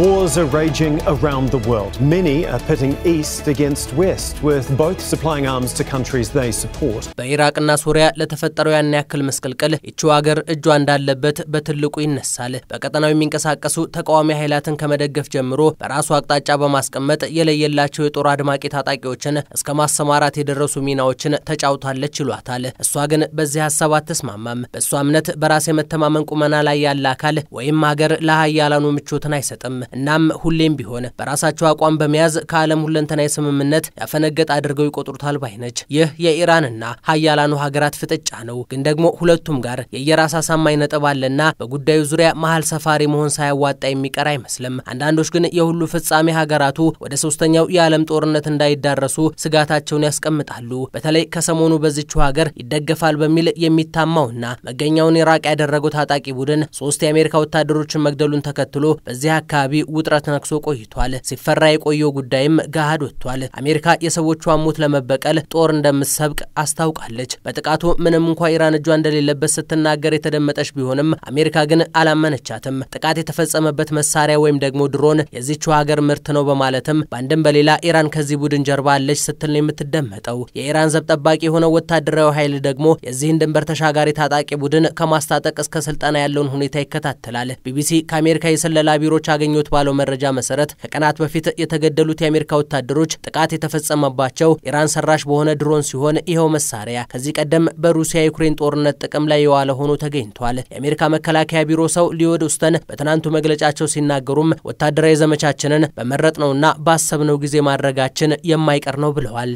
Wars are raging around the world. Many are pitting east against west, with both supplying arms to countries they support. በኢራቅና ሱሪያ ለተፈጠረው ያን ያክል ምስቅልቅል ይቺው ሀገር እጇ እንዳለበት በትልቁ ይነሳል። በቀጠናው የሚንቀሳቀሱ ተቃዋሚ ኃይላትን ከመደገፍ ጀምሮ በራሱ አቅጣጫ በማስቀመጥ የለየላቸው የጦር አድማቂ ታጣቂዎችን እስከ ማሰማራት የደረሱ ሚናዎችን ተጫውታለች ይሏታል። እሷ ግን በዚህ ሀሳብ አትስማማም። በእሷ እምነት በራስ የመተማመን ቁመና ላይ ያለ አካል ወይም ሀገር ለሀያላኑ ምቾትን አይሰጥም። እናም ሁሌም ቢሆን በራሳቸው አቋም በመያዝ ከዓለም ሁለንተናዊ ስምምነት ያፈነገጠ አድርገው ይቆጥሩታል ባይ ነች። ይህ የኢራንና ሀያላኑ ሀገራት ፍጥጫ ነው። ግን ደግሞ ሁለቱም ጋር የየራስ አሳማኝ ነጥብ አለና በጉዳዩ ዙሪያ መሀል ሰፋሪ መሆን ሳያዋጣ የሚቀር አይመስልም። አንዳንዶች ግን የሁሉ ፍጻሜ ሀገራቱ ወደ ሶስተኛው የዓለም ጦርነት እንዳይዳረሱ ስጋታቸውን ያስቀምጣሉ። በተለይ ከሰሞኑ በዚችው ሀገር ይደገፋል በሚል የሚታማውና መገኛውን ኢራቅ ያደረገው ታጣቂ ቡድን ሶስት የአሜሪካ ወታደሮችን መግደሉን ተከትሎ በዚህ አካባቢ አካባቢ ውጥረት ነክሶ ቆይቷል። ሲፈራ የቆየው ጉዳይም ገሃድ ወጥቷል። አሜሪካ የሰዎቿን ሞት ለመበቀል ጦር እንደምትሰብቅ አስታውቃለች። በጥቃቱ ምንም እንኳ ኢራን እጇ እንደሌለበት ስትናገር የተደመጠች ቢሆንም አሜሪካ ግን አላመነቻትም። ጥቃት የተፈጸመበት መሳሪያ ወይም ደግሞ ድሮን የዚችው ሀገር ምርት ነው በማለትም በአንድም በሌላ ኢራን ከዚህ ቡድን ጀርባ አለች ስትል ነው የምትደመጠው። የኢራን ዘብ ጠባቂ የሆነው ወታደራዊ ኃይል ደግሞ የዚህን ድንበር ተሻጋሪ ታጣቂ ቡድን ከማስታጠቅ እስከ ስልጠና ያለውን ሁኔታ ይከታተላል። ቢቢሲ ከአሜሪካ የስለላ ቢሮች አገኘ አገኘሁት ባለው መረጃ መሰረት ከቀናት በፊት የተገደሉት የአሜሪካ ወታደሮች ጥቃት የተፈጸመባቸው ኢራን ሰራሽ በሆነ ድሮን ሲሆን ይኸው መሳሪያ ከዚህ ቀደም በሩሲያ ዩክሬን ጦርነት ጥቅም ላይ የዋለ ሆኖ ተገኝቷል። የአሜሪካ መከላከያ ቢሮ ሰው ሊዮድ ውስተን በትናንቱ መግለጫቸው ሲናገሩም ወታደራዊ ዘመቻችንን በመረጥነውና ባሰብነው ጊዜ ማድረጋችን የማይቀር ነው ብለዋል።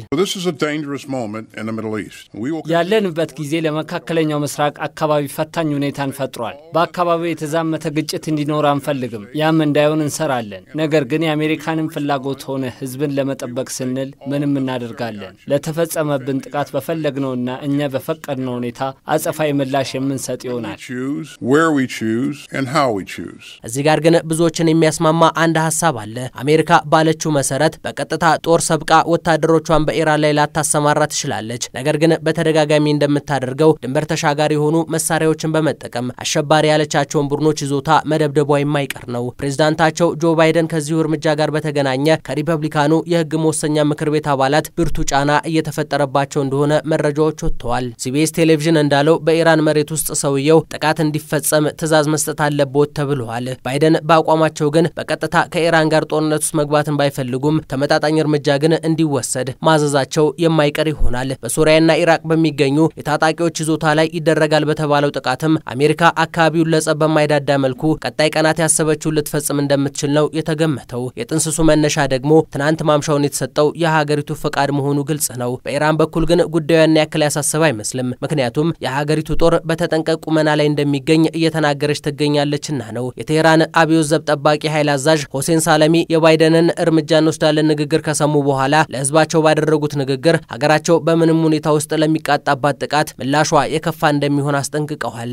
ያለንበት ጊዜ ለመካከለኛው ምስራቅ አካባቢ ፈታኝ ሁኔታን ፈጥሯል። በአካባቢው የተዛመተ ግጭት እንዲኖር አንፈልግም። ያም እንዳይሆን የምንችለውን እንሰራለን። ነገር ግን የአሜሪካንን ፍላጎት ሆነ ህዝብን ለመጠበቅ ስንል ምንም እናደርጋለን። ለተፈጸመብን ጥቃት በፈለግነውና እኛ በፈቀድነው ሁኔታ አጸፋዊ ምላሽ የምንሰጥ ይሆናል። እዚህ ጋር ግን ብዙዎችን የሚያስማማ አንድ ሀሳብ አለ። አሜሪካ ባለችው መሰረት በቀጥታ ጦር ሰብቃ ወታደሮቿን በኢራን ላይ ላታሰማራ ትችላለች። ነገር ግን በተደጋጋሚ እንደምታደርገው ድንበር ተሻጋሪ የሆኑ መሳሪያዎችን በመጠቀም አሸባሪ ያለቻቸውን ቡድኖች ይዞታ መደብደቧ የማይቀር ነው። ፕሬዚዳንት እርሳቸው ጆ ባይደን ከዚሁ እርምጃ ጋር በተገናኘ ከሪፐብሊካኑ የህግ መወሰኛ ምክር ቤት አባላት ብርቱ ጫና እየተፈጠረባቸው እንደሆነ መረጃዎች ወጥተዋል። ሲቢኤስ ቴሌቪዥን እንዳለው በኢራን መሬት ውስጥ ሰውየው ጥቃት እንዲፈጸም ትዕዛዝ መስጠት አለበት ተብለዋል። ባይደን በአቋማቸው ግን በቀጥታ ከኢራን ጋር ጦርነት ውስጥ መግባትን ባይፈልጉም ተመጣጣኝ እርምጃ ግን እንዲወሰድ ማዘዛቸው የማይቀር ይሆናል። በሶሪያና ኢራቅ በሚገኙ የታጣቂዎች ይዞታ ላይ ይደረጋል በተባለው ጥቃትም አሜሪካ አካባቢውን ለጸብ በማይዳዳ መልኩ ቀጣይ ቀናት ያሰበችውን ልትፈጽም እንደ እንደምትችል ነው የተገመተው። የጥንስሱ መነሻ ደግሞ ትናንት ማምሻውን የተሰጠው የሀገሪቱ ፈቃድ መሆኑ ግልጽ ነው። በኢራን በኩል ግን ጉዳዩ ያን ያክል ያሳስብ አይመስልም። ምክንያቱም የሀገሪቱ ጦር በተጠንቀቅ ቁመና ላይ እንደሚገኝ እየተናገረች ትገኛለችና ነው። የቴህራን አብዮት ዘብ ጠባቂ ኃይል አዛዥ ሆሴን ሳለሚ የባይደንን እርምጃ እንወስዳለን ንግግር ከሰሙ በኋላ ለህዝባቸው ባደረጉት ንግግር ሀገራቸው በምንም ሁኔታ ውስጥ ለሚቃጣባት ጥቃት ምላሿ የከፋ እንደሚሆን አስጠንቅቀዋል።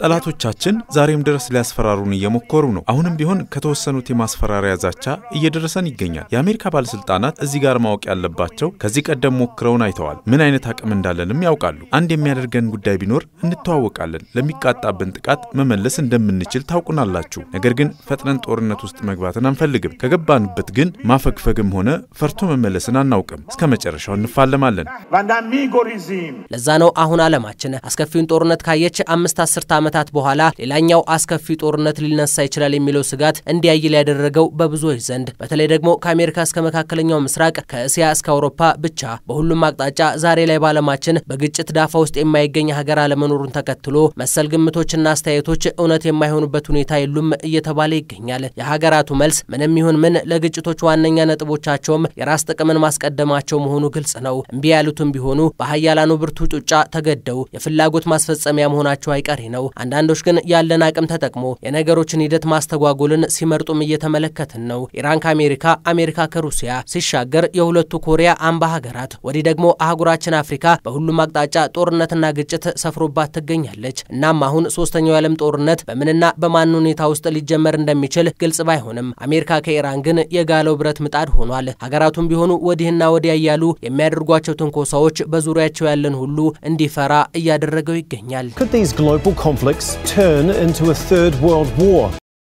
ጠላቶቻችን ዛሬም ድረስ ሊያስፈራሩን እየሞከሩ ነው። አሁንም ቢሆን ከተወሰኑት የማስፈራሪያ ዛቻ እየደረሰን ይገኛል። የአሜሪካ ባለስልጣናት እዚህ ጋር ማወቅ ያለባቸው ከዚህ ቀደም ሞክረውን አይተዋል። ምን አይነት አቅም እንዳለንም ያውቃሉ። አንድ የሚያደርገን ጉዳይ ቢኖር እንተዋወቃለን። ለሚቃጣብን ጥቃት መመለስ እንደምንችል ታውቁናላችሁ። ነገር ግን ፈጥነን ጦርነት ውስጥ መግባትን አንፈልግም። ከገባንበት ግን ማፈግፈግም ሆነ ፈርቶ መመለስን አናውቅም። እስከ መጨረሻው እንፋለማለን። ለዛ ነው አሁን ዓለማችን አስከፊውን ጦርነት ካየች አምስት ከሁለት ዓመታት በኋላ ሌላኛው አስከፊ ጦርነት ሊነሳ ይችላል የሚለው ስጋት እንዲያይል ያደረገው በብዙዎች ዘንድ በተለይ ደግሞ ከአሜሪካ እስከ መካከለኛው ምስራቅ ከእስያ እስከ አውሮፓ ብቻ በሁሉም አቅጣጫ ዛሬ ላይ ባለማችን በግጭት ዳፋ ውስጥ የማይገኝ ሀገር አለመኖሩን ተከትሎ መሰል ግምቶችና አስተያየቶች እውነት የማይሆኑበት ሁኔታ የሉም እየተባለ ይገኛል። የሀገራቱ መልስ ምንም ይሁን ምን ለግጭቶች ዋነኛ ነጥቦቻቸውም የራስ ጥቅምን ማስቀደማቸው መሆኑ ግልጽ ነው። እምቢ ያሉትም ቢሆኑ በሀያላኑ ብርቱ ጩጫ ተገደው የፍላጎት ማስፈጸሚያ መሆናቸው አይቀሬ ነው። ነው። አንዳንዶች ግን ያለን አቅም ተጠቅሞ የነገሮችን ሂደት ማስተጓጎልን ሲመርጡም እየተመለከትን ነው። ኢራን ከአሜሪካ፣ አሜሪካ ከሩሲያ ሲሻገር የሁለቱ ኮሪያ አምባ ሀገራት፣ ወዲህ ደግሞ አህጉራችን አፍሪካ በሁሉም አቅጣጫ ጦርነትና ግጭት ሰፍሮባት ትገኛለች። እናም አሁን ሶስተኛው የዓለም ጦርነት በምንና በማን ሁኔታ ውስጥ ሊጀመር እንደሚችል ግልጽ ባይሆንም አሜሪካ ከኢራን ግን የጋለው ብረት ምጣድ ሆኗል። ሀገራቱም ቢሆኑ ወዲህና ወዲያ እያሉ የሚያደርጓቸው ትንኮሳዎች በዙሪያቸው ያለን ሁሉ እንዲፈራ እያደረገው ይገኛል። conflicts turn into a third world war.